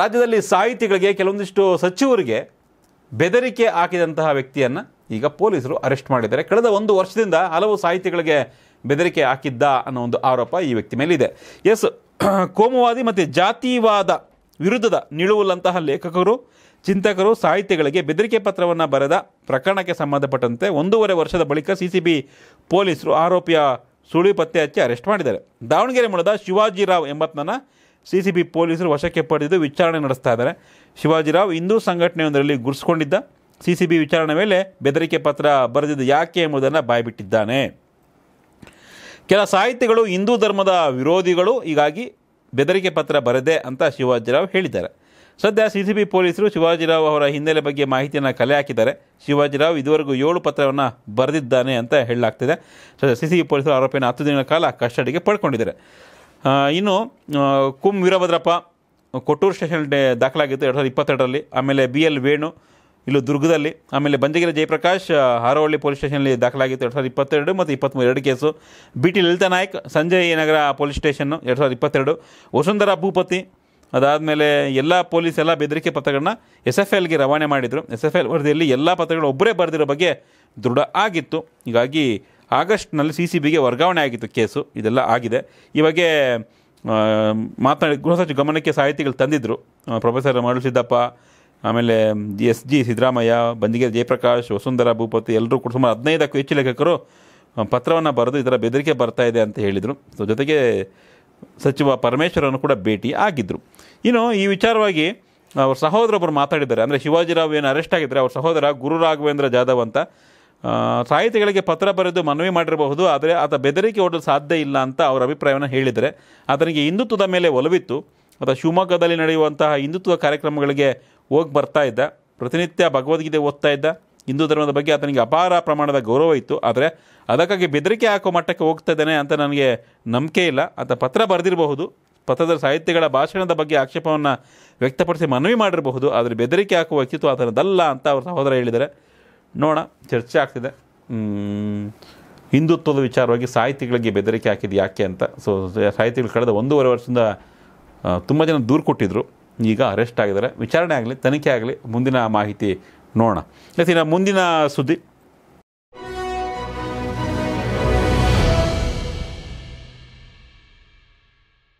ರಾಜ್ಯದಲ್ಲಿ ಸಾಹಿತಿಗಳಿಗೆ ಕೆಲವೊಂದಿಷ್ಟು ಸಚಿವರಿಗೆ ಬೆದರಿಕೆ ಹಾಕಿದಂತಹ ವ್ಯಕ್ತಿಯನ್ನು ಈಗ ಪೊಲೀಸರು ಅರೆಸ್ಟ್ ಮಾಡಿದ್ದಾರೆ ಕಳೆದ ಒಂದು ವರ್ಷದಿಂದ ಹಲವು ಸಾಹಿತಿಗಳಿಗೆ ಬೆದರಿಕೆ ಹಾಕಿದ್ದ ಅನ್ನೋ ಒಂದು ಆರೋಪ ಈ ವ್ಯಕ್ತಿ ಮೇಲಿದೆ ಎಸ್ ಕೋಮುವಾದಿ ಮತ್ತು ಜಾತಿವಾದ ವಿರುದ್ಧದ ನಿಳುವಲ್ಲಂತಹ ಲೇಖಕರು ಚಿಂತಕರು ಸಾಹಿತಿಗಳಿಗೆ ಬೆದರಿಕೆ ಪತ್ರವನ್ನು ಬರೆದ ಪ್ರಕರಣಕ್ಕೆ ಸಂಬಂಧಪಟ್ಟಂತೆ ಒಂದೂವರೆ ವರ್ಷದ ಬಳಿಕ ಸಿಸಿಬಿ ಪೊಲೀಸರು ಆರೋಪಿಯ ಸುಳಿ ಪತ್ತೆ ಹಚ್ಚಿ ಅರೆಸ್ಟ್ ಮಾಡಿದ್ದಾರೆ ದಾವಣಗೆರೆ ಮೂಲದ ಶಿವಾಜಿರಾವ್ ಎಂಬತ್ತನ ಬಿ ಪೊಲೀಸರು ವಶಕ್ಕೆ ಪಡೆದು ವಿಚಾರಣೆ ನಡೆಸ್ತಾ ಇದ್ದಾರೆ ಶಿವಾಜಿರಾವ್ ಹಿಂದೂ ಸಂಘಟನೆಯೊಂದರಲ್ಲಿ ಗುರುಸ್ಕೊಂಡಿದ್ದ ಬಿ ವಿಚಾರಣೆ ಮೇಲೆ ಬೆದರಿಕೆ ಪತ್ರ ಬರೆದಿದ್ದು ಯಾಕೆ ಎಂಬುದನ್ನು ಬಾಯ್ಬಿಟ್ಟಿದ್ದಾನೆ ಕೆಲ ಸಾಹಿತಿಗಳು ಹಿಂದೂ ಧರ್ಮದ ವಿರೋಧಿಗಳು ಹೀಗಾಗಿ ಬೆದರಿಕೆ ಪತ್ರ ಬರೆದೆ ಅಂತ ಶಿವಾಜಿರಾವ್ ಹೇಳಿದ್ದಾರೆ ಸದ್ಯ ಬಿ ಪೊಲೀಸರು ಶಿವಾಜಿರಾವ್ ಅವರ ಹಿನ್ನೆಲೆ ಬಗ್ಗೆ ಮಾಹಿತಿಯನ್ನು ಕಲೆ ಹಾಕಿದ್ದಾರೆ ಶಿವಾಜಿರಾವ್ ಇದುವರೆಗೂ ಏಳು ಪತ್ರವನ್ನು ಬರೆದಿದ್ದಾನೆ ಅಂತ ಹೇಳಲಾಗ್ತಿದೆ ಬಿ ಪೊಲೀಸರು ಆರೋಪಿಯನ್ನು ಹತ್ತು ದಿನಗಳ ಕಾಲ ಕಸ್ಟಡಿಗೆ ಪಡ್ಕೊಂಡಿದ್ದಾರೆ ಇನ್ನು ಕುಂ ವೀರಭದ್ರಪ್ಪ ಕೊಟ್ಟೂರು ಸ್ಟೇಷನ್ ಡೇ ದಾಖಲಾಗಿತ್ತು ಎರಡು ಸಾವಿರದ ಇಪ್ಪತ್ತೆರಡರಲ್ಲಿ ಆಮೇಲೆ ಬಿ ಎಲ್ ವೇಣು ಇಲ್ಲೂ ದುರ್ಗದಲ್ಲಿ ಆಮೇಲೆ ಬಂಜಗಿರಿ ಜಯಪ್ರಕಾಶ್ ಹಾರೋಹಳ್ಳಿ ಪೊಲೀಸ್ ಸ್ಟೇಷನಲ್ಲಿ ದಾಖಲಾಗಿತ್ತು ಎರಡು ಸಾವಿರದ ಇಪ್ಪತ್ತೆರಡು ಮತ್ತು ಇಪ್ಪತ್ತ್ಮೂರು ಎರಡು case B T Lalitha Naik Sanjay Nagar police ಸ್ಟೇಷನ್ನು ಎರಡು ಸಾವಿರದ ಇಪ್ಪತ್ತೆರಡು ವಸುಂಧರಾ ಭೂಪತಿ ಅದಾದಮೇಲೆ ಎಲ್ಲ ಪೊಲೀಸ್ ಎಲ್ಲ ಬೆದರಿಕೆ ಪತ್ರಗಳನ್ನ ಎಸ್ ಎಫ್ ಎಲ್ಗೆ ರವಾನೆ ಮಾಡಿದರು ಎಸ್ ಎಫ್ ಎಲ್ ವರದಿಯಲ್ಲಿ ಎಲ್ಲ ಪತ್ರಗಳು ಒಬ್ಬರೇ ಬರೆದಿರೋ ಬಗ್ಗೆ ದೃಢ ಆಗಿತ್ತು ಹೀಗಾಗಿ ಆಗಸ್ಟ್ನಲ್ಲಿ ಸಿ ಸಿ ಬಿಗೆ ವರ್ಗಾವಣೆ ಆಗಿತ್ತು ಕೇಸು ಇದೆಲ್ಲ ಆಗಿದೆ ಬಗ್ಗೆ ಮಾತನಾಡಿ ಗೃಹ ಸಚಿವ ಗಮನಕ್ಕೆ ಸಾಹಿತಿಗಳು ತಂದಿದ್ದರು ಪ್ರೊಫೆಸರ್ ಮರಳು ಸಿದ್ದಪ್ಪ ಆಮೇಲೆ ಎಸ್ ಜಿ ಸಿದ್ದರಾಮಯ್ಯ ಬಂದಿಗೆ ಜಯಪ್ರಕಾಶ್ ವಸುಂಧರ ಭೂಪತಿ ಎಲ್ಲರೂ ಕೂಡ ಸುಮಾರು ಹದಿನೈದಕ್ಕೂ ಹೆಚ್ಚು ಲೇಖಕರು ಪತ್ರವನ್ನು ಬರೆದು ಇದರ ಬೆದರಿಕೆ ಬರ್ತಾ ಇದೆ ಅಂತ ಹೇಳಿದರು ಸೊ ಜೊತೆಗೆ ಸಚಿವ ಪರಮೇಶ್ವರನ್ನು ಕೂಡ ಭೇಟಿ ಆಗಿದ್ದರು ಇನ್ನು ಈ ವಿಚಾರವಾಗಿ ಅವ್ರ ಸಹೋದರೊಬ್ಬರು ಮಾತಾಡಿದ್ದಾರೆ ಅಂದರೆ ಶಿವಾಜಿರಾವ್ ಏನು ಅರೆಸ್ಟ್ ಆಗಿದ್ದರೆ ಅವ್ರ ಸಹೋದರ ಗುರು ರಾಘವೇಂದ್ರ ಜಾಧವ್ ಅಂತ ಸಾಹಿತಿಗಳಿಗೆ ಪತ್ರ ಬರೆದು ಮನವಿ ಮಾಡಿರಬಹುದು ಆದರೆ ಆತ ಬೆದರಿಕೆ ಓಡಲು ಸಾಧ್ಯ ಇಲ್ಲ ಅಂತ ಅವರ ಅಭಿಪ್ರಾಯವನ್ನು ಹೇಳಿದರೆ ಆತನಿಗೆ ಹಿಂದುತ್ವದ ಮೇಲೆ ಒಲವಿತ್ತು ಅಥವಾ ಶಿವಮೊಗ್ಗದಲ್ಲಿ ನಡೆಯುವಂತಹ ಹಿಂದುತ್ವ ಕಾರ್ಯಕ್ರಮಗಳಿಗೆ ಹೋಗಿ ಬರ್ತಾ ಇದ್ದ ಪ್ರತಿನಿತ್ಯ ಭಗವದ್ಗೀತೆ ಓದ್ತಾ ಇದ್ದ ಹಿಂದೂ ಧರ್ಮದ ಬಗ್ಗೆ ಆತನಿಗೆ ಅಪಾರ ಪ್ರಮಾಣದ ಗೌರವ ಇತ್ತು ಆದರೆ ಅದಕ್ಕಾಗಿ ಬೆದರಿಕೆ ಹಾಕೋ ಮಟ್ಟಕ್ಕೆ ಹೋಗ್ತಾ ಇದ್ದಾನೆ ಅಂತ ನನಗೆ ನಂಬಿಕೆ ಇಲ್ಲ ಆತ ಪತ್ರ ಬರೆದಿರಬಹುದು ಪತ್ರದ ಸಾಹಿತ್ಯಗಳ ಭಾಷಣದ ಬಗ್ಗೆ ಆಕ್ಷೇಪವನ್ನು ವ್ಯಕ್ತಪಡಿಸಿ ಮನವಿ ಮಾಡಿರಬಹುದು ಆದರೆ ಬೆದರಿಕೆ ಹಾಕುವ ವ್ಯಕ್ತಿತ್ವ ಆತನದಲ್ಲ ಅಂತ ಅವರು ಸಹೋದರ ಹೇಳಿದರೆ ನೋಡ ಚರ್ಚೆ ಆಗ್ತಿದೆ ಹಿಂದುತ್ವದ ವಿಚಾರವಾಗಿ ಸಾಹಿತಿಗಳಿಗೆ ಬೆದರಿಕೆ ಹಾಕಿದ್ದು ಯಾಕೆ ಅಂತ ಸೊ ಸಾಹಿತಿಗಳು ಕಳೆದ ಒಂದೂವರೆ ವರ್ಷದಿಂದ ತುಂಬ ಜನ ದೂರು ಕೊಟ್ಟಿದ್ದರು ಈಗ ಅರೆಸ್ಟ್ ಆಗಿದ್ದಾರೆ ವಿಚಾರಣೆ ಆಗಲಿ ತನಿಖೆ ಆಗಲಿ ಮುಂದಿನ ಮಾಹಿತಿ ನೋಡೋಣ ಇನ್ನು ಮುಂದಿನ ಸುದ್ದಿ